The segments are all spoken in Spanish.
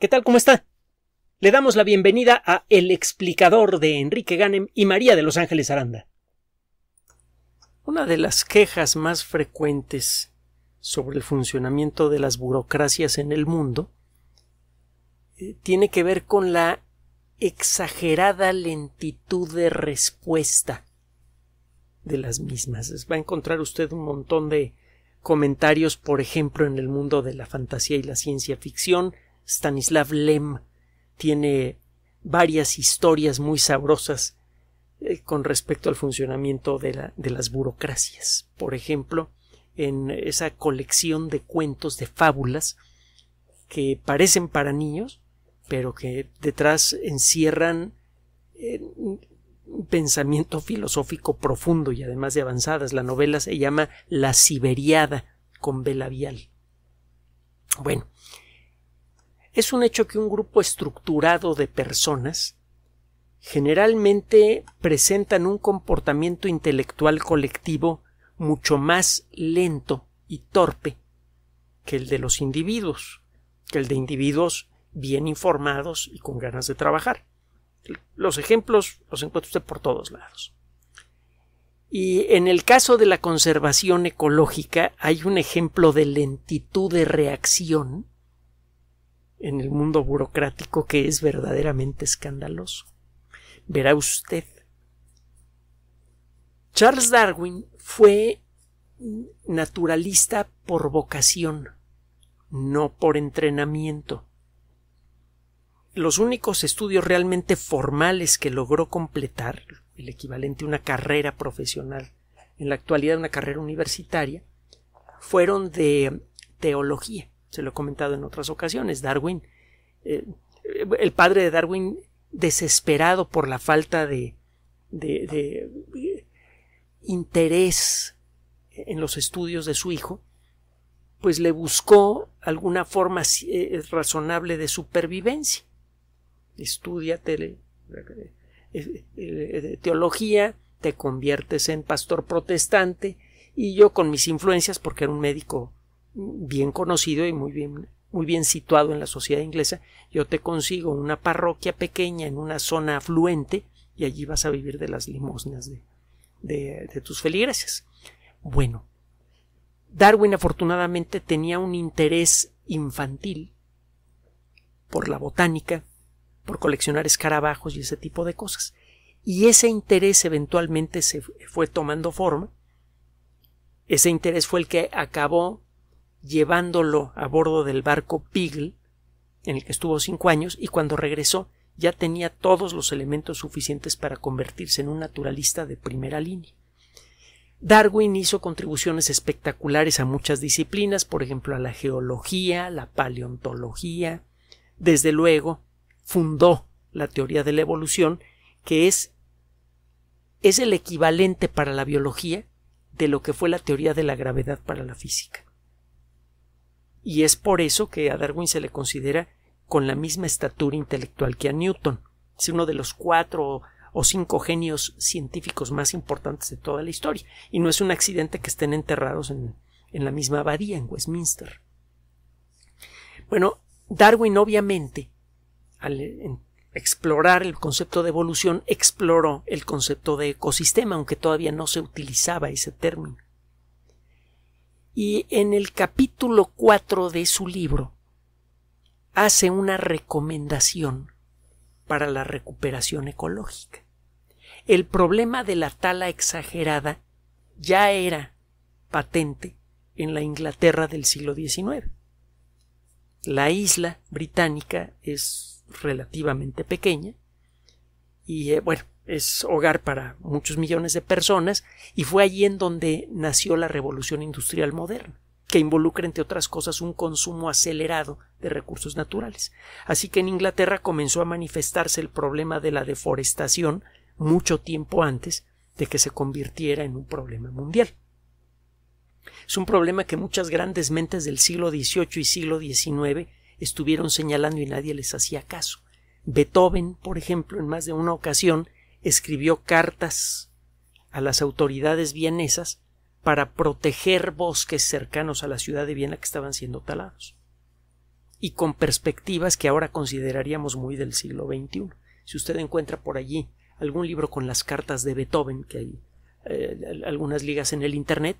¿Qué tal? ¿Cómo está? Le damos la bienvenida a El explicador de Enrique Ganem y María de Los Ángeles Aranda. Una de las quejas más frecuentes sobre el funcionamiento de las burocracias en el mundo eh, tiene que ver con la exagerada lentitud de respuesta de las mismas. Va a encontrar usted un montón de comentarios, por ejemplo, en el mundo de la fantasía y la ciencia ficción, Stanislav Lem tiene varias historias muy sabrosas eh, con respecto al funcionamiento de, las burocracias. Por ejemplo, en esa colección de cuentos, de fábulas, que parecen para niños, pero que detrás encierran eh, un pensamiento filosófico profundo y además de avanzadas. La novela se llama La Siberiada con Vela Vial. Bueno, es un hecho que un grupo estructurado de personas generalmente presentan un comportamiento intelectual colectivo mucho más lento y torpe que el de los individuos, que el de individuos bien informados y con ganas de trabajar. Los ejemplos los encuentra usted por todos lados. Y en el caso de la conservación ecológica hay un ejemplo de lentitud de reacción en el mundo burocrático que es verdaderamente escandaloso. Verá usted. Charles Darwin fue naturalista por vocación, no por entrenamiento. Los únicos estudios realmente formales que logró completar, el equivalente a una carrera profesional, en la actualidad una carrera universitaria, fueron de teología se lo he comentado en otras ocasiones, Darwin, eh, eh, el padre de Darwin desesperado por la falta de, eh, interés en los estudios de su hijo, pues le buscó alguna forma razonable de supervivencia. Estudia teología, te conviertes en pastor protestante y yo con mis influencias, porque era un médico bien conocido y muy bien, muy bien situado en la sociedad inglesa, yo te consigo una parroquia pequeña en una zona afluente y allí vas a vivir de las limosnas de, de, de tus feligreses. Bueno, Darwin afortunadamente tenía un interés infantil por la botánica, por coleccionar escarabajos y ese tipo de cosas. Y ese interés eventualmente se fue tomando forma. Ese interés fue el que acabó llevándolo a bordo del barco Beagle, en el que estuvo cinco años, y cuando regresó ya tenía todos los elementos suficientes para convertirse en un naturalista de primera línea. Darwin hizo contribuciones espectaculares a muchas disciplinas, por ejemplo a la geología, la paleontología. Desde luego, fundó la teoría de la evolución, que es, es el equivalente para la biología de lo que fue la teoría de la gravedad para la física y es por eso que a Darwin se le considera con la misma estatura intelectual que a Newton. Es uno de los cuatro o cinco genios científicos más importantes de toda la historia, y no es un accidente que estén enterrados en, en la misma abadía, en Westminster. Bueno, Darwin obviamente, al explorar el concepto de evolución, exploró el concepto de ecosistema, aunque todavía no se utilizaba ese término y en el capítulo 4 de su libro hace una recomendación para la recuperación ecológica. El problema de la tala exagerada ya era patente en la Inglaterra del siglo XIX. La isla británica es relativamente pequeña y, eh, bueno, es hogar para muchos millones de personas, y fue allí en donde nació la revolución industrial moderna, que involucra, entre otras cosas, un consumo acelerado de recursos naturales. Así que en Inglaterra comenzó a manifestarse el problema de la deforestación mucho tiempo antes de que se convirtiera en un problema mundial. Es un problema que muchas grandes mentes del siglo XVIII y siglo XIX estuvieron señalando y nadie les hacía caso. Beethoven, por ejemplo, en más de una ocasión escribió cartas a las autoridades vienesas para proteger bosques cercanos a la ciudad de Viena que estaban siendo talados y con perspectivas que ahora consideraríamos muy del siglo XXI. Si usted encuentra por allí algún libro con las cartas de Beethoven, que hay eh, algunas ligas en el Internet,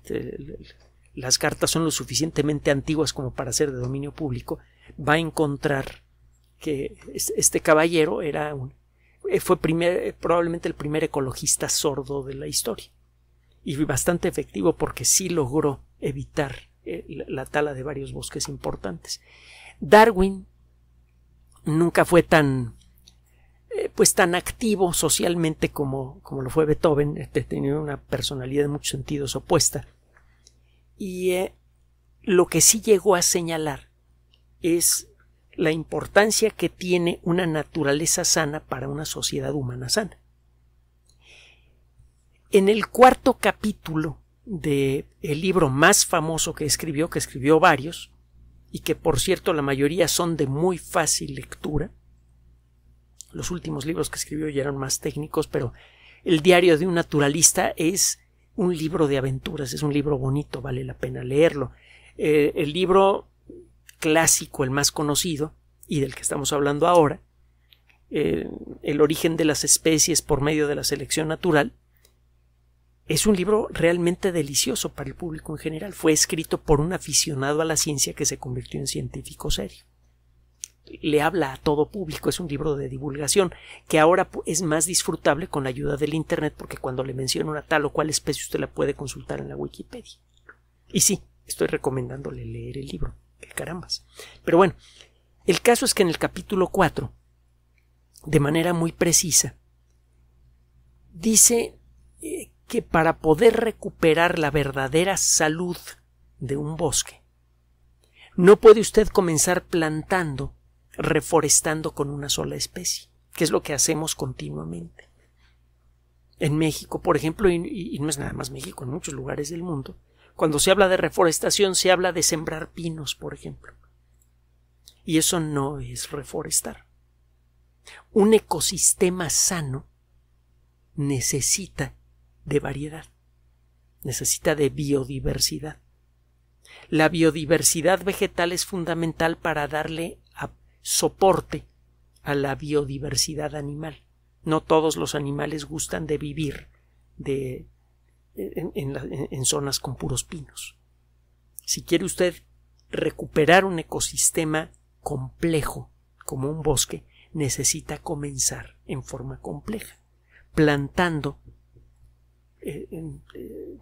las cartas son lo suficientemente antiguas como para ser de dominio público, va a encontrar que este caballero era un eh, fue eh, probablemente el primer ecologista sordo de la historia. Y bastante efectivo porque sí logró evitar eh, la tala de varios bosques importantes. Darwin nunca fue tan pues tan activo socialmente como, como lo fue Beethoven, este, tenía una personalidad en muchos sentidos opuesta. Y lo que sí llegó a señalar es la importancia que tiene una naturaleza sana para una sociedad humana sana. En el cuarto capítulo del el libro más famoso que escribió, que escribió varios, y que por cierto la mayoría son de muy fácil lectura, los últimos libros que escribió ya eran más técnicos, pero El diario de un naturalista es un libro de aventuras, es un libro bonito, vale la pena leerlo. Eh, el libro clásico, el más conocido, y del que estamos hablando ahora, eh, El origen de las especies por medio de la selección natural, es un libro realmente delicioso para el público en general. Fue escrito por un aficionado a la ciencia que se convirtió en científico serio. Le habla a todo público, es un libro de divulgación, que ahora es más disfrutable con la ayuda del Internet, porque cuando le menciona una tal o cual especie usted la puede consultar en la Wikipedia. Y sí, estoy recomendándole leer el libro carambas. Pero bueno, el caso es que en el capítulo 4, de manera muy precisa, dice eh, que para poder recuperar la verdadera salud de un bosque, no puede usted comenzar plantando, reforestando con una sola especie, que es lo que hacemos continuamente. En México, por ejemplo, y no es nada más México, en muchos lugares del mundo, cuando se habla de reforestación se habla de sembrar pinos, por ejemplo. Y eso no es reforestar. Un ecosistema sano necesita de variedad, necesita de biodiversidad. La biodiversidad vegetal es fundamental para darle soporte a la biodiversidad animal. No todos los animales gustan de vivir de en, zonas con puros pinos. Si quiere usted recuperar un ecosistema complejo como un bosque, necesita comenzar en forma compleja, plantando eh, eh,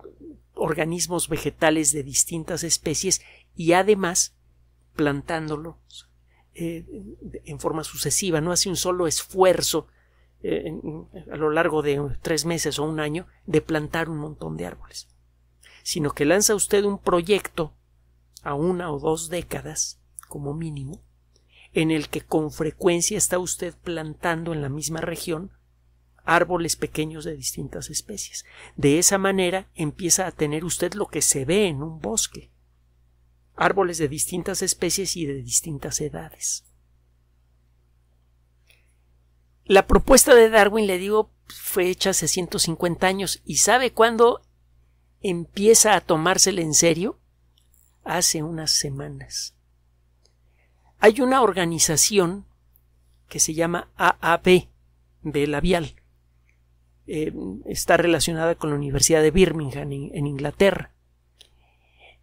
organismos vegetales de distintas especies y además plantándolos eh, en forma sucesiva, no hace un solo esfuerzo eh, a lo largo de tres meses o un año de plantar un montón de árboles, sino que lanza usted un proyecto a una o dos décadas como mínimo, en el que con frecuencia está usted plantando en la misma región árboles pequeños de distintas especies. De esa manera empieza a tener usted lo que se ve en un bosque árboles de distintas especies y de distintas edades. La propuesta de Darwin, le digo, fue hecha hace 150 años y ¿sabe cuándo empieza a tomársela en serio? Hace unas semanas. Hay una organización que se llama AAB, B labial. Eh, está relacionada con la Universidad de Birmingham en, Inglaterra.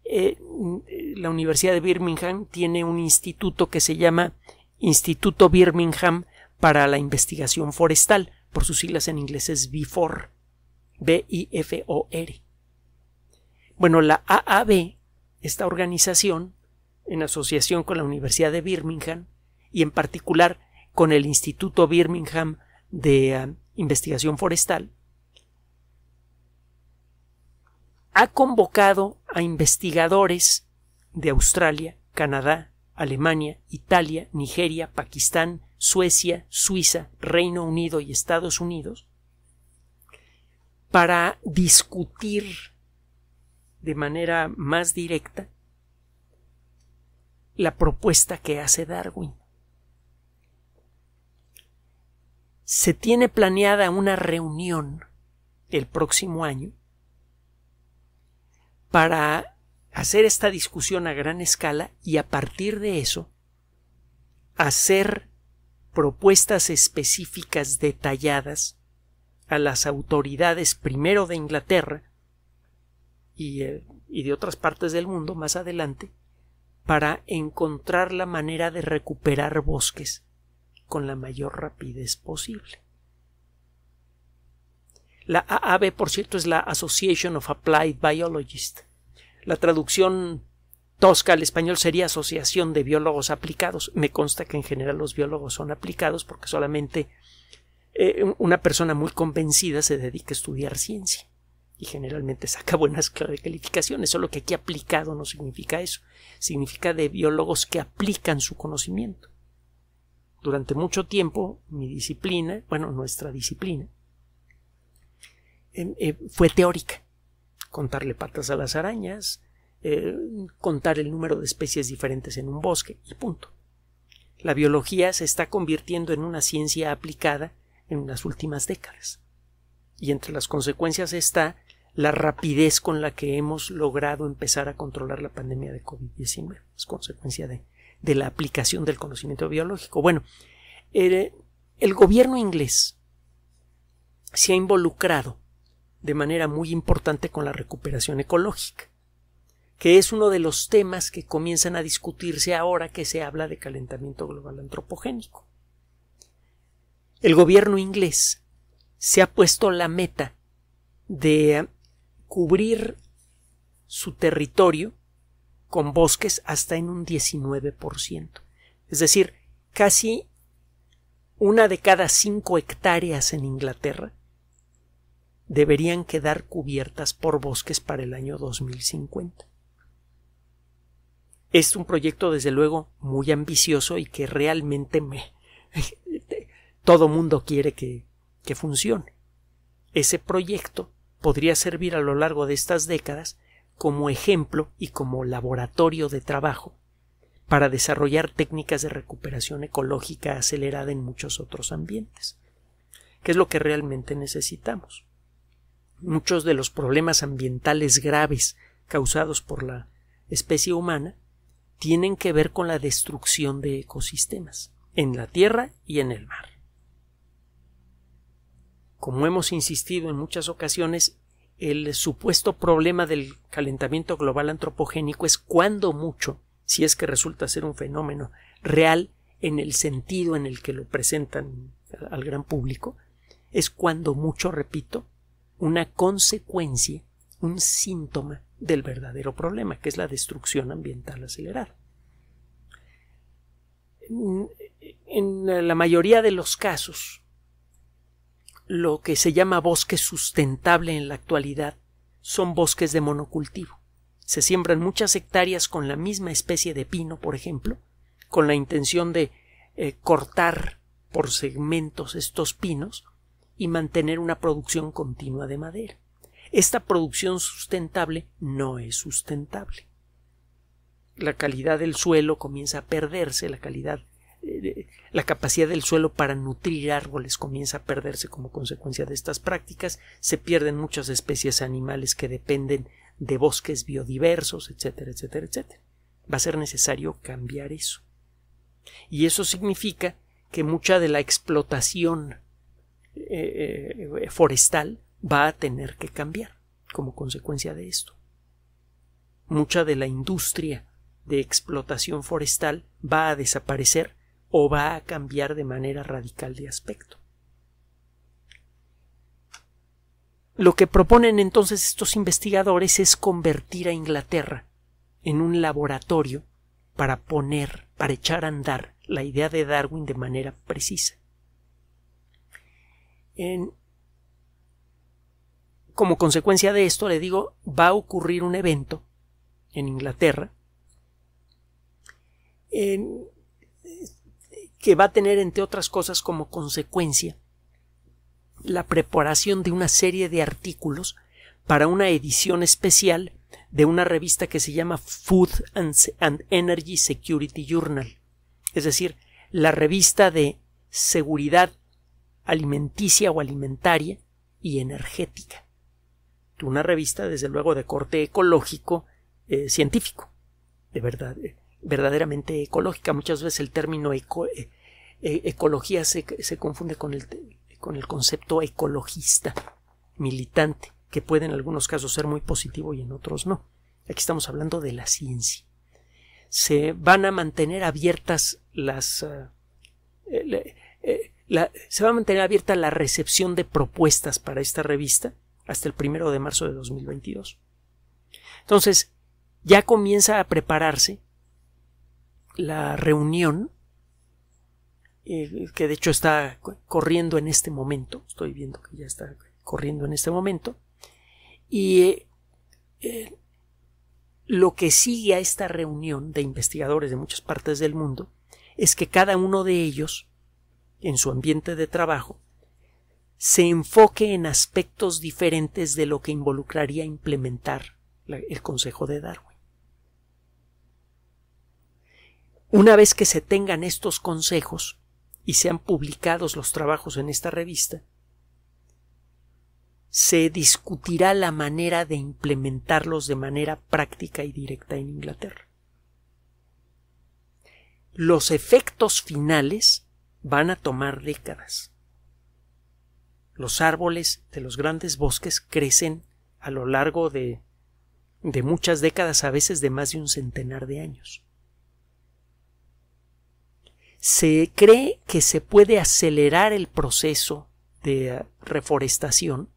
Eh, la Universidad de Birmingham tiene un instituto que se llama Instituto Birmingham para la investigación forestal, por sus siglas en inglés es BIFOR, B-I-F-O-R. Bueno, la AAB, esta organización, en asociación con la Universidad de Birmingham y en particular con el Instituto Birmingham de eh, Investigación Forestal, ha convocado a investigadores de Australia, Canadá, Alemania, Italia, Nigeria, Pakistán, Suecia, Suiza, Reino Unido y Estados Unidos para discutir de manera más directa la propuesta que hace Darwin. Se tiene planeada una reunión el próximo año para hacer esta discusión a gran escala y a partir de eso hacer propuestas específicas detalladas a las autoridades primero de Inglaterra eh, y, de otras partes del mundo más adelante para encontrar la manera de recuperar bosques con la mayor rapidez posible. La AAB, por cierto, es la Association of Applied Biologists. La traducción tosca al español sería Asociación de Biólogos Aplicados. Me consta que en general los biólogos son aplicados porque solamente eh, una persona muy convencida se dedica a estudiar ciencia y generalmente saca buenas calificaciones, solo que aquí aplicado no significa eso, significa de biólogos que aplican su conocimiento. Durante mucho tiempo mi disciplina, bueno, nuestra disciplina, em, eh, fue teórica. Contarle patas a las arañas, eh, contar el número de especies diferentes en un bosque y punto. La biología se está convirtiendo en una ciencia aplicada en las últimas décadas. Y entre las consecuencias está la rapidez con la que hemos logrado empezar a controlar la pandemia de COVID-19. Es consecuencia de, la aplicación del conocimiento biológico. Bueno, eh, el gobierno inglés se ha involucrado de manera muy importante con la recuperación ecológica que es uno de los temas que comienzan a discutirse ahora que se habla de calentamiento global antropogénico. El gobierno inglés se ha puesto la meta de cubrir su territorio con bosques hasta en un 19%. Es decir, casi una de cada cinco hectáreas en Inglaterra deberían quedar cubiertas por bosques para el año 2050 es un proyecto desde luego muy ambicioso y que realmente me todo mundo quiere que, que funcione. Ese proyecto podría servir a lo largo de estas décadas como ejemplo y como laboratorio de trabajo para desarrollar técnicas de recuperación ecológica acelerada en muchos otros ambientes, que es lo que realmente necesitamos. Muchos de los problemas ambientales graves causados por la especie humana tienen que ver con la destrucción de ecosistemas, en la tierra y en el mar. Como hemos insistido en muchas ocasiones, el supuesto problema del calentamiento global antropogénico es cuando mucho, si es que resulta ser un fenómeno real en el sentido en el que lo presentan al gran público, es cuando mucho, repito, una consecuencia, un síntoma del verdadero problema, que es la destrucción ambiental acelerada. En la mayoría de los casos, lo que se llama bosque sustentable en la actualidad son bosques de monocultivo. Se siembran muchas hectáreas con la misma especie de pino, por ejemplo, con la intención de eh, cortar por segmentos estos pinos y mantener una producción continua de madera. Esta producción sustentable no es sustentable. La calidad del suelo comienza a perderse, la calidad eh, la capacidad del suelo para nutrir árboles comienza a perderse como consecuencia de estas prácticas, se pierden muchas especies animales que dependen de bosques biodiversos, etcétera, etcétera, etcétera. Va a ser necesario cambiar eso. Y eso significa que mucha de la explotación eh, eh, forestal va a tener que cambiar como consecuencia de esto. Mucha de la industria de explotación forestal va a desaparecer o va a cambiar de manera radical de aspecto. Lo que proponen entonces estos investigadores es convertir a Inglaterra en un laboratorio para poner, para echar a andar la idea de Darwin de manera precisa. En como consecuencia de esto, le digo, va a ocurrir un evento en Inglaterra que va a tener, entre otras cosas, como consecuencia la preparación de una serie de artículos para una edición especial de una revista que se llama Food and, Energy Security Journal, es decir, la revista de seguridad alimenticia o alimentaria y energética una revista, desde luego, de corte ecológico eh, científico, de verdad, eh, verdaderamente ecológica. Muchas veces el término eh, e, ecología se, confunde con el, con el concepto ecologista, militante, que puede en algunos casos ser muy positivo y en otros no. Aquí estamos hablando de la ciencia. Se van a mantener abiertas las. Ah, se va a mantener abierta la recepción de propuestas para esta revista hasta el primero de marzo de 2022. Entonces, ya comienza a prepararse la reunión, eh, que de hecho está corriendo en este momento, estoy viendo que ya está corriendo en este momento, y eh, eh, lo que sigue a esta reunión de investigadores de muchas partes del mundo es que cada uno de ellos, en su ambiente de trabajo, se enfoque en aspectos diferentes de lo que involucraría implementar el Consejo de Darwin. Una vez que se tengan estos consejos y sean publicados los trabajos en esta revista, se discutirá la manera de implementarlos de manera práctica y directa en Inglaterra. Los efectos finales van a tomar décadas los árboles de los grandes bosques crecen a lo largo de, muchas décadas, a veces de más de un centenar de años. Se cree que se puede acelerar el proceso de eh, reforestación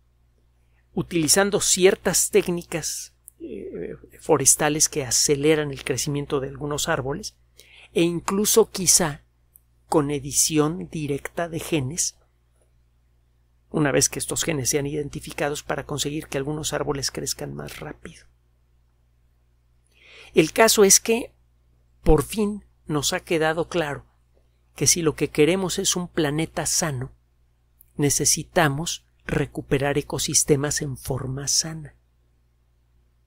utilizando ciertas técnicas eh, forestales que aceleran el crecimiento de algunos árboles e incluso quizá con edición directa de genes una vez que estos genes sean identificados para conseguir que algunos árboles crezcan más rápido. El caso es que, por fin, nos ha quedado claro que si lo que queremos es un planeta sano, necesitamos recuperar ecosistemas en forma sana.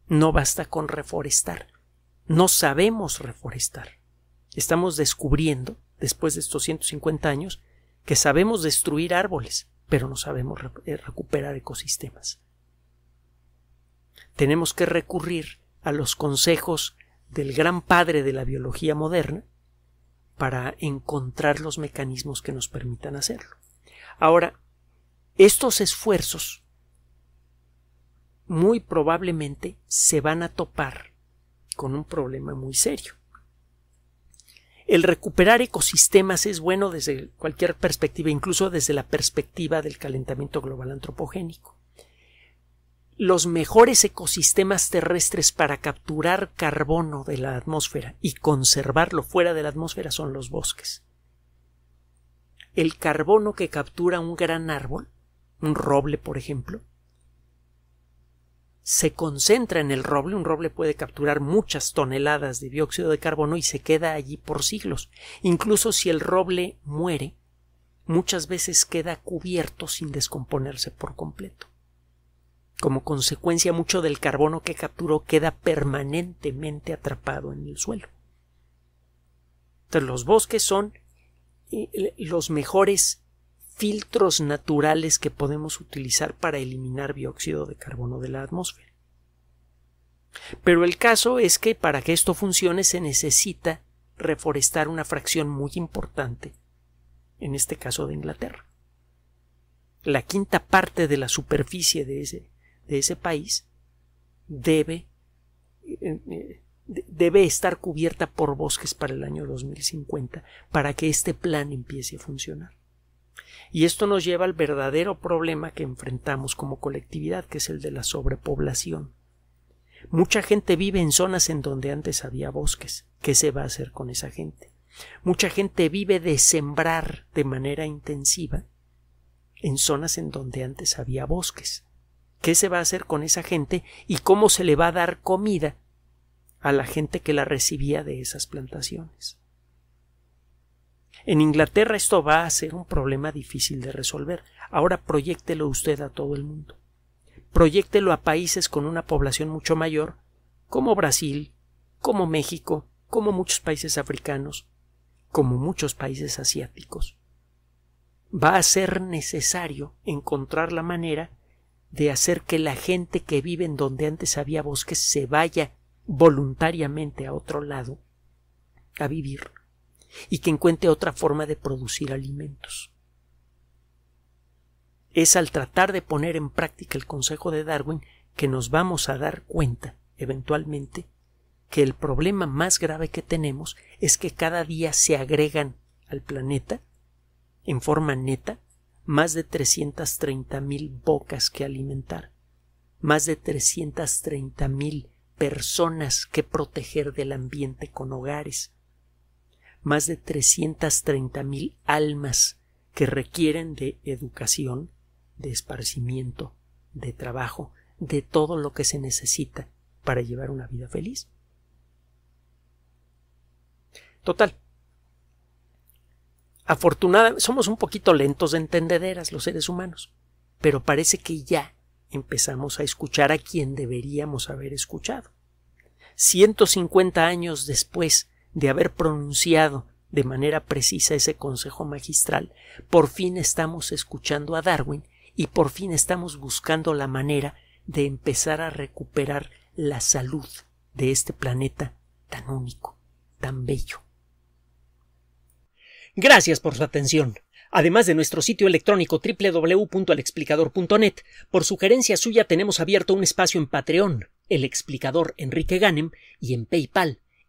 No basta con reforestar. No sabemos reforestar. Estamos descubriendo, después de estos 150 años, que sabemos destruir árboles, pero no sabemos eh, recuperar ecosistemas. Tenemos que recurrir a los consejos del gran padre de la biología moderna para encontrar los mecanismos que nos permitan hacerlo. Ahora, estos esfuerzos muy probablemente se van a topar con un problema muy serio el recuperar ecosistemas es bueno desde cualquier perspectiva, incluso desde la perspectiva del calentamiento global antropogénico. Los mejores ecosistemas terrestres para capturar carbono de la atmósfera y conservarlo fuera de la atmósfera son los bosques. El carbono que captura un gran árbol, un roble por ejemplo, se concentra en el roble, un roble puede capturar muchas toneladas de dióxido de carbono y se queda allí por siglos. Incluso si el roble muere, muchas veces queda cubierto sin descomponerse por completo. Como consecuencia, mucho del carbono que capturó queda permanentemente atrapado en el suelo. Entonces, los bosques son eh, los mejores filtros naturales que podemos utilizar para eliminar dióxido de carbono de la atmósfera. Pero el caso es que para que esto funcione se necesita reforestar una fracción muy importante, en este caso de Inglaterra. La quinta parte de la superficie de ese, de ese país debe, eh, eh, debe estar cubierta por bosques para el año 2050 para que este plan empiece a funcionar. Y esto nos lleva al verdadero problema que enfrentamos como colectividad, que es el de la sobrepoblación. Mucha gente vive en zonas en donde antes había bosques. ¿Qué se va a hacer con esa gente? Mucha gente vive de sembrar de manera intensiva en zonas en donde antes había bosques. ¿Qué se va a hacer con esa gente y cómo se le va a dar comida a la gente que la recibía de esas plantaciones? En Inglaterra esto va a ser un problema difícil de resolver. Ahora proyectelo usted a todo el mundo. Proyectelo a países con una población mucho mayor, como Brasil, como México, como muchos países africanos, como muchos países asiáticos. Va a ser necesario encontrar la manera de hacer que la gente que vive en donde antes había bosques se vaya voluntariamente a otro lado a vivir y que encuentre otra forma de producir alimentos. Es al tratar de poner en práctica el consejo de Darwin que nos vamos a dar cuenta, eventualmente, que el problema más grave que tenemos es que cada día se agregan al planeta, en forma neta, más de treinta mil bocas que alimentar, más de treinta mil personas que proteger del ambiente con hogares, más de 330 mil almas que requieren de educación, de esparcimiento, de trabajo, de todo lo que se necesita para llevar una vida feliz. Total. Afortunadamente, somos un poquito lentos de entendederas los seres humanos, pero parece que ya empezamos a escuchar a quien deberíamos haber escuchado. 150 años después de haber pronunciado de manera precisa ese consejo magistral, por fin estamos escuchando a Darwin y por fin estamos buscando la manera de empezar a recuperar la salud de este planeta tan único, tan bello. Gracias por su atención. Además de nuestro sitio electrónico www.alexplicador.net, por sugerencia suya tenemos abierto un espacio en Patreon, el explicador Enrique Ganem, y en PayPal,